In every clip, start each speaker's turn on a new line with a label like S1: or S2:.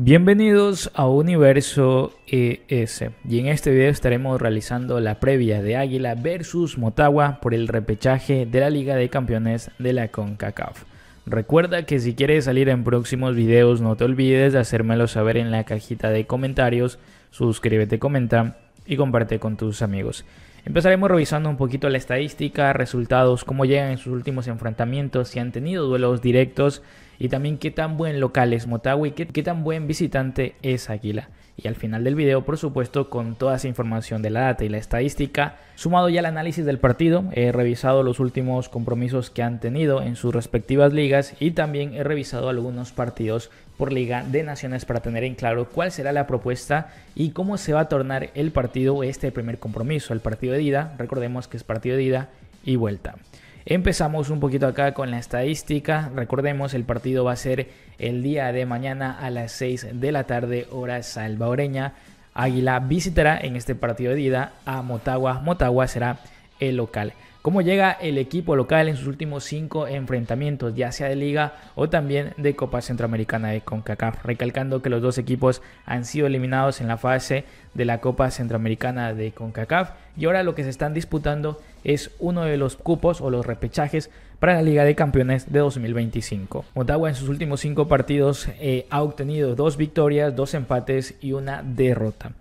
S1: Bienvenidos a Universo ES y en este video estaremos realizando la previa de Águila versus Motagua por el repechaje de la Liga de Campeones de la CONCACAF. Recuerda que si quieres salir en próximos videos no te olvides de hacérmelo saber en la cajita de comentarios, suscríbete, comenta y comparte con tus amigos. Empezaremos revisando un poquito la estadística, resultados, cómo llegan en sus últimos enfrentamientos, si han tenido duelos directos y también qué tan buen local es Motagua y tan buen visitante es Águila. Y al final del video, por supuesto, con toda esa información de la data y la estadística, sumado ya el análisis del partido, he revisado los últimos compromisos que han tenido en sus respectivas ligas y también he revisado algunos partidos por Liga de Naciones para tener en claro cuál será la propuesta y cómo se va a tornar el partido este primer compromiso, el partido de ida, recordemos que es partido de ida y vuelta. Empezamos un poquito acá con la estadística. Recordemos, el partido va a ser el día de mañana a las 6 de la tarde, hora salvadoreña. Águila visitará en este partido de ida a Motagua. Motagua será el local cómo llega el equipo local en sus últimos cinco enfrentamientos, ya sea de liga o también de Copa Centroamericana de CONCACAF, recalcando que los dos equipos han sido eliminados en la fase de la Copa Centroamericana de CONCACAF y ahora lo que se están disputando es uno de los cupos o los repechajes para la Liga de Campeones de 2025. Ottawa en sus últimos cinco partidos eh, ha obtenido dos victorias, dos empates y una derrota.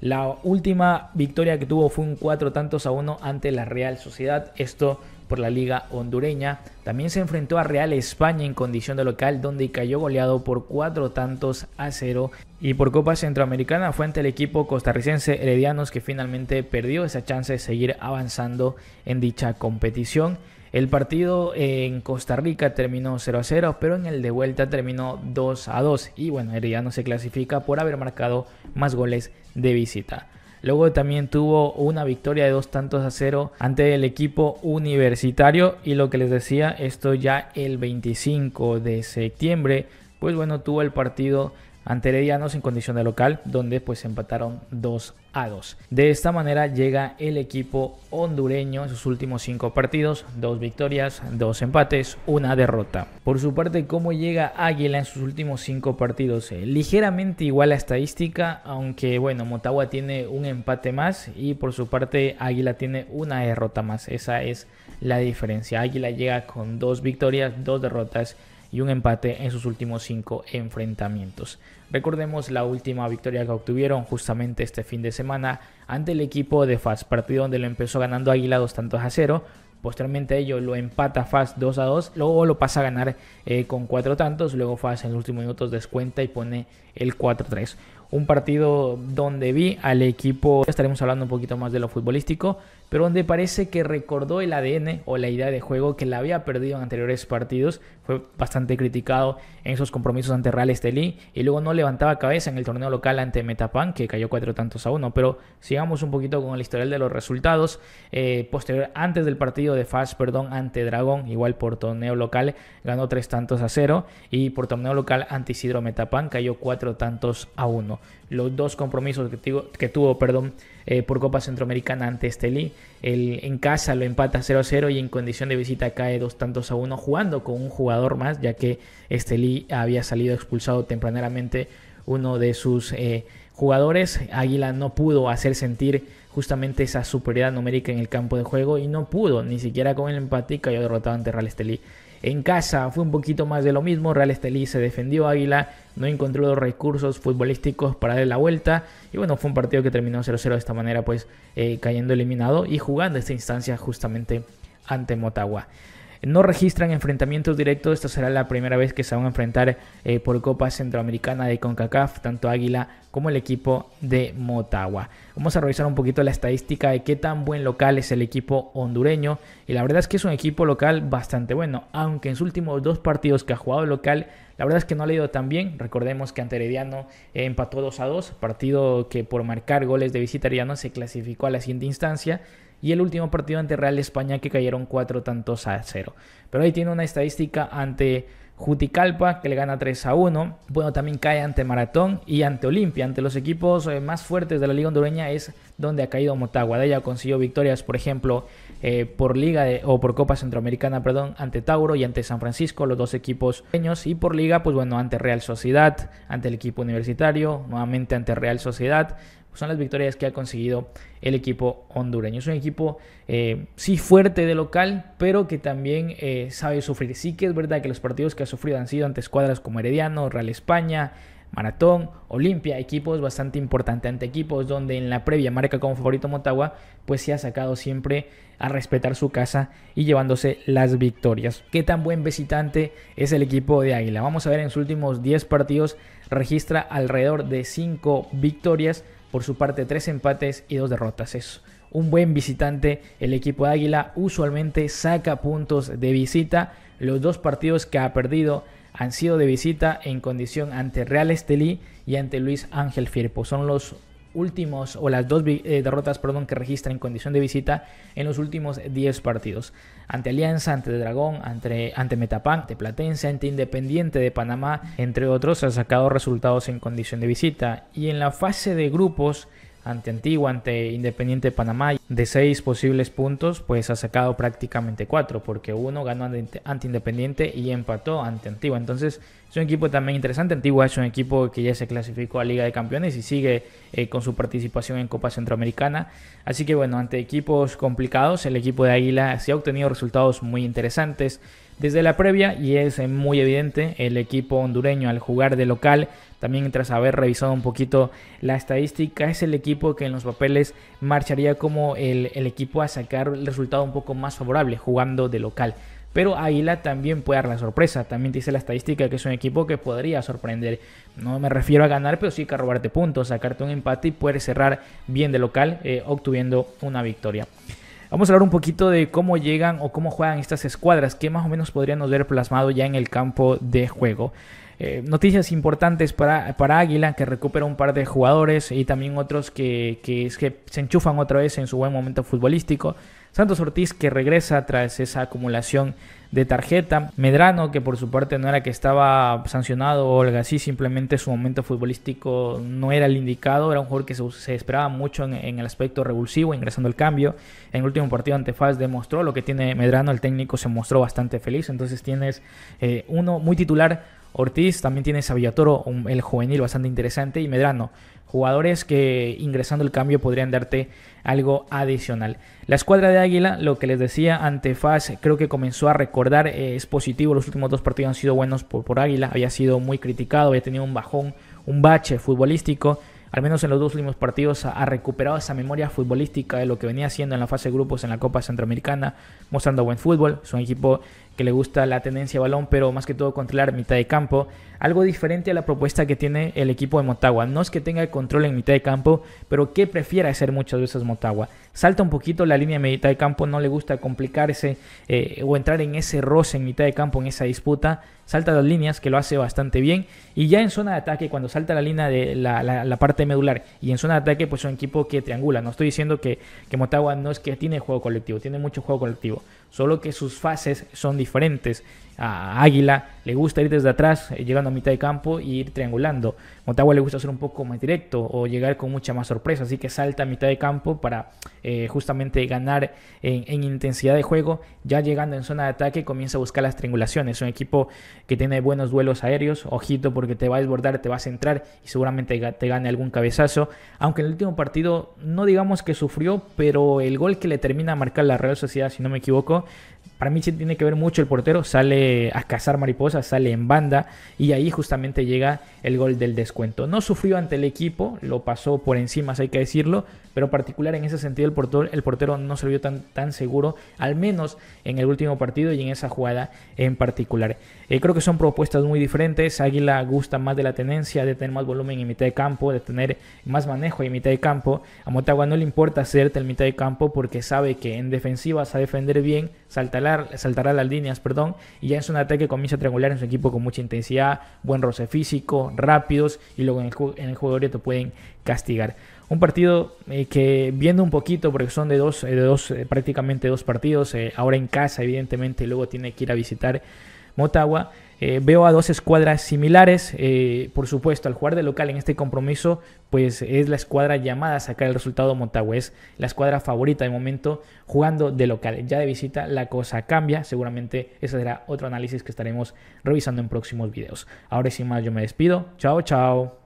S1: La última victoria que tuvo fue un 4 tantos a uno ante la Real Sociedad, esto por la Liga Hondureña. También se enfrentó a Real España en condición de local, donde cayó goleado por 4 tantos a cero Y por Copa Centroamericana fue ante el equipo costarricense Heredianos que finalmente perdió esa chance de seguir avanzando en dicha competición. El partido en Costa Rica terminó 0 a 0, pero en el de vuelta terminó 2 a 2. Y bueno, no se clasifica por haber marcado más goles de visita. Luego también tuvo una victoria de dos tantos a cero ante el equipo universitario. Y lo que les decía, esto ya el 25 de septiembre. Pues bueno, tuvo el partido ante en condición de local, donde pues empataron 2 a 2. De esta manera llega el equipo hondureño en sus últimos 5 partidos, 2 victorias, 2 empates, 1 derrota. Por su parte, ¿cómo llega Águila en sus últimos 5 partidos? Eh, ligeramente igual a estadística, aunque bueno, Motagua tiene un empate más y por su parte Águila tiene una derrota más. Esa es la diferencia. Águila llega con 2 victorias, 2 derrotas y un empate en sus últimos cinco enfrentamientos. Recordemos la última victoria que obtuvieron justamente este fin de semana ante el equipo de FAS, partido donde lo empezó ganando Águila dos tantos a cero. Posteriormente a ello lo empata FAS 2 a 2, luego lo pasa a ganar eh, con cuatro tantos, luego FAS en los últimos minutos descuenta y pone el 4-3. Un partido donde vi al equipo, estaremos hablando un poquito más de lo futbolístico, pero donde parece que recordó el ADN o la idea de juego que la había perdido en anteriores partidos, bastante criticado en esos compromisos ante Real Estelí y luego no levantaba cabeza en el torneo local ante Metapan, que cayó cuatro tantos a uno. Pero sigamos un poquito con el historial de los resultados. Eh, posterior, antes del partido de FAS, perdón, ante Dragón, igual por torneo local, ganó tres tantos a cero y por torneo local ante Isidro Metapan cayó cuatro tantos a uno. Los dos compromisos que, tuvo, perdón, eh, por Copa Centroamericana ante Estelí, el, en casa lo empata 0 a 0 y en condición de visita cae dos tantos a uno jugando con un jugador más, ya que este había salido expulsado tempraneramente uno de sus eh, jugadores. Águila no pudo hacer sentir justamente esa superioridad numérica en el campo de juego y no pudo, ni siquiera con el empate, y derrotado ante Real Estelí. En casa fue un poquito más de lo mismo, Real Estelí se defendió, Águila no encontró los recursos futbolísticos para darle la vuelta y bueno, fue un partido que terminó 0-0 de esta manera, pues eh, cayendo eliminado y jugando esta instancia justamente ante Motagua no registran enfrentamientos directos. Esta será la primera vez que se van a enfrentar eh, por Copa Centroamericana de CONCACAF, tanto Águila como el equipo de Motagua. Vamos a revisar un poquito la estadística de qué tan buen local es el equipo hondureño. Y la verdad es que es un equipo local bastante bueno, aunque en sus últimos dos partidos que ha jugado local, la verdad es que no ha ido tan bien. Recordemos que ante Herediano eh, empató 2 a 2, partido que por marcar goles de visita no se clasificó a la siguiente instancia y el último partido ante Real España que cayeron cuatro tantos a cero. Pero ahí tiene una estadística ante Juticalpa que le gana 3 a 1. Bueno, también cae ante Maratón y ante Olimpia, ante los equipos eh, más fuertes de la Liga Hondureña es donde ha caído Motagua. De ella consiguió victorias, por ejemplo, eh, por Liga o por Copa Centroamericana, perdón, ante Tauro y ante San Francisco, los dos equipos pequeños. Y por Liga, pues bueno, ante Real Sociedad, ante el equipo universitario, nuevamente ante Real Sociedad. Pues son las victorias que ha conseguido el equipo hondureño. Es un equipo, eh, sí, fuerte de local, pero que también eh, sabe sufrir. Sí que es verdad que los partidos que ha sufrido han sido ante escuadras como Herediano, Real España, Maratón, Olimpia, equipos bastante importantes ante equipos donde en la previa marca como favorito Motagua, pues se ha sacado siempre a respetar su casa y llevándose las victorias. Qué tan buen visitante es el equipo de Águila. Vamos a ver en sus últimos 10 partidos registra alrededor de 5 victorias, por su parte 3 empates y 2 derrotas. Es un buen visitante el equipo de Águila, usualmente saca puntos de visita. Los dos partidos que ha perdido han sido de visita en condición ante Real Estelí y ante Luis Ángel Firpo. Son los últimos o las dos eh, derrotas perdón, que registran en condición de visita en los últimos 10 partidos. Ante Alianza, ante Dragón, ante, ante Metapan, ante Platense, ante Independiente de Panamá, entre otros, ha sacado resultados en condición de visita. Y en la fase de grupos, ante Antigua, ante Independiente de Panamá de seis posibles puntos, pues ha sacado prácticamente cuatro, porque uno ganó ante Independiente y empató ante Antigua. Entonces, es un equipo también interesante. Antigua es un equipo que ya se clasificó a Liga de Campeones y sigue eh, con su participación en Copa Centroamericana. Así que, bueno, ante equipos complicados, el equipo de Águila se ha obtenido resultados muy interesantes desde la previa y es eh, muy evidente el equipo hondureño al jugar de local, también tras haber revisado un poquito la estadística, es el equipo que en los papeles marcharía como el, equipo a sacar el resultado un poco más favorable jugando de local. Pero Águila también puede dar la sorpresa. También dice la estadística que es un equipo que podría sorprender. No me refiero a ganar, pero sí que a robarte puntos, sacarte un empate y poder cerrar bien de local, eh, obtuviendo una victoria. Vamos a hablar un poquito de cómo llegan o cómo juegan estas escuadras, que más o menos podríamos ver plasmado ya en el campo de juego. Eh, noticias importantes para, para Águila, que recupera un par de jugadores y también otros que, que se enchufan otra vez en su buen momento futbolístico. Santos Ortiz, que regresa tras esa acumulación de tarjeta. Medrano, que por su parte no era que estaba sancionado o algo así, simplemente su momento futbolístico no era el indicado, era un jugador que se, esperaba mucho en, el aspecto revulsivo, ingresando el cambio. En el último partido ante FAS demostró lo que tiene Medrano, el técnico se mostró bastante feliz, entonces tienes eh, uno muy titular Ortiz, también tienes a Villatoro, el juvenil bastante interesante, y Medrano, jugadores que ingresando el cambio podrían darte algo adicional. La escuadra de Águila, lo que les decía ante creo que comenzó a recordar, eh, es positivo, los últimos dos partidos han sido buenos por, por Águila, había sido muy criticado, había tenido un bajón, un bache futbolístico, al menos en los dos últimos partidos, ha recuperado esa memoria futbolística de lo que venía haciendo en la fase de grupos en la Copa Centroamericana, mostrando buen fútbol. Es un equipo que le gusta la tendencia balón, pero más que todo controlar mitad de campo. Algo diferente a la propuesta que tiene el equipo de Motagua. No es que tenga el control en mitad de campo, pero que prefiera hacer muchas veces Motagua. Salta un poquito la línea de mitad de campo, no le gusta complicarse eh, o entrar en ese roce en mitad de campo, en esa disputa. Salta las líneas, que lo hace bastante bien. Y ya en zona de ataque, cuando salta la línea de la, parte medular y en zona de ataque, pues es un equipo que triangula. No estoy diciendo que, que Motagua no es que tiene juego colectivo, tiene mucho juego colectivo solo que sus fases son diferentes a Águila le gusta ir desde atrás, eh, llegando a mitad de campo y ir triangulando. Motagua le gusta ser un poco más directo o llegar con mucha más sorpresa, así que salta a mitad de campo para eh, justamente ganar en, intensidad de juego. Ya llegando en zona de ataque comienza a buscar las triangulaciones. un equipo que tiene buenos duelos aéreos, ojito porque te va a desbordar, te va a centrar y seguramente te gane algún cabezazo. Aunque en el último partido no digamos que sufrió, pero el gol que le termina a marcar la Real Sociedad, si no me equivoco, para mí sí tiene que ver mucho el portero, sale a cazar mariposas, sale en banda y ahí justamente llega el gol del descuento. No sufrió ante el equipo, lo pasó por encima, hay que decirlo, pero particular en ese sentido el portero, el portero no se vio tan, tan seguro, al menos en el último partido y en esa jugada en particular. Eh, creo que son propuestas muy diferentes, Águila gusta más de la tenencia, de tener más volumen en mitad de campo, de tener más manejo en mitad de campo. A Motagua no le importa hacerte en mitad de campo porque sabe que en defensiva a defender bien, salta saltará las líneas, perdón, y ya es un ataque que comienza a triangular en su equipo con mucha intensidad, buen roce físico, rápidos y luego en el, en te pueden castigar. Un partido eh, que viendo un poquito, porque son de dos, eh, de dos eh, prácticamente dos partidos, ahora en casa evidentemente, luego tiene que ir a visitar Motagua. Eh, veo a dos escuadras similares, eh, por supuesto, al jugar de local en este compromiso, pues es la escuadra llamada a sacar el resultado Montagüez, la escuadra favorita de momento jugando de local. Ya de visita la cosa cambia, seguramente ese será otro análisis que estaremos revisando en próximos videos. Ahora sin más yo me despido, chao chao.